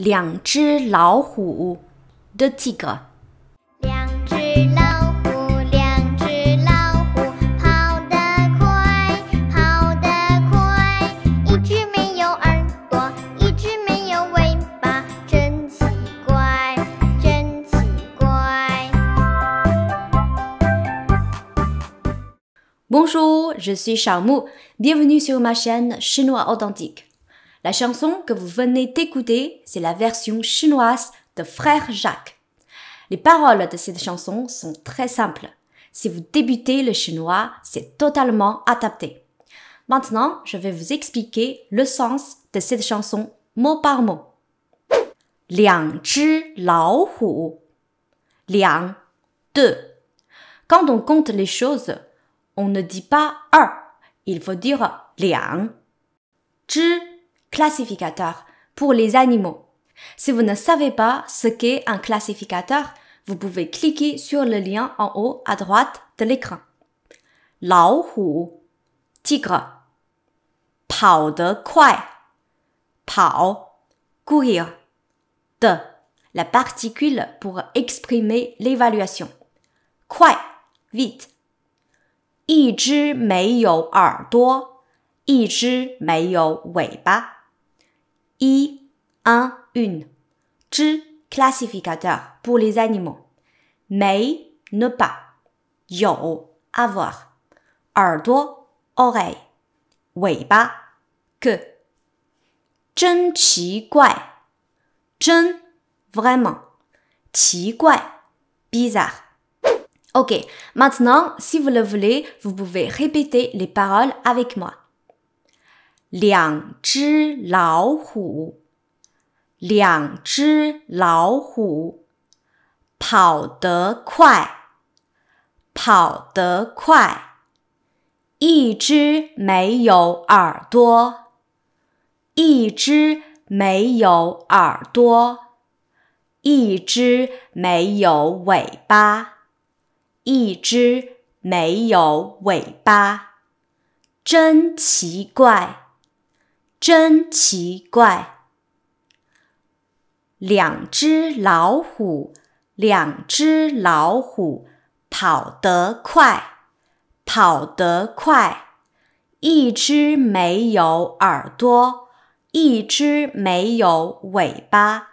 两只老虎，德几个。两只老虎，两只老虎，跑得快，跑得快。一只没有耳朵，一只没有尾巴，真奇怪，真奇怪。Bonjour，je suis Chamo，bienvenue sur ma chaîne chinois authentique。La chanson que vous venez d'écouter, c'est la version chinoise de Frère Jacques. Les paroles de cette chanson sont très simples. Si vous débutez le chinois, c'est totalement adapté. Maintenant, je vais vous expliquer le sens de cette chanson mot par mot. Liang zhi lao hu. Liang, Quand on compte les choses, on ne dit pas un. Il faut dire liang. Zhi classificateur pour les animaux. Si vous ne savez pas ce qu'est un classificateur, vous pouvez cliquer sur le lien en haut à droite de l'écran. Lao Hu, tigre. Pao de pao, courir. De, la particule pour exprimer l'évaluation. Kuai, vite. Yi zhi mei you er duo, I, 1, une. Zhi, classificateur pour les animaux. Mei, ne pas. Yo, avoir. Ardo, oreille. Wei que. que Zhen qi Zhen, vraiment. Qi guai, bizarre. Ok, maintenant, si vous le voulez, vous pouvez répéter les paroles avec moi. 两只老虎，两只老虎，跑得快，跑得快。一只没有耳朵，一只没有耳朵，一只没有尾巴，一只没有尾巴，真奇怪。真奇怪，两只老虎，两只老虎，跑得快，跑得快。一只没有耳朵，一只没有尾巴，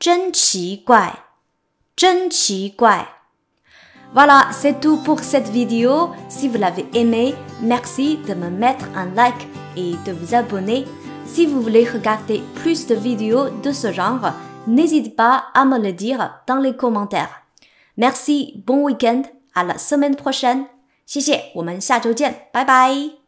真奇怪，真奇怪。Voilà, c'est tout pour cette vidéo. Si vous l'avez aimée, merci de me mettre un like et de vous abonner. Si vous voulez regarder plus de vidéos de ce genre, n'hésitez pas à me le dire dans les commentaires. Merci, bon week-end, à la semaine prochaine. Bye bye.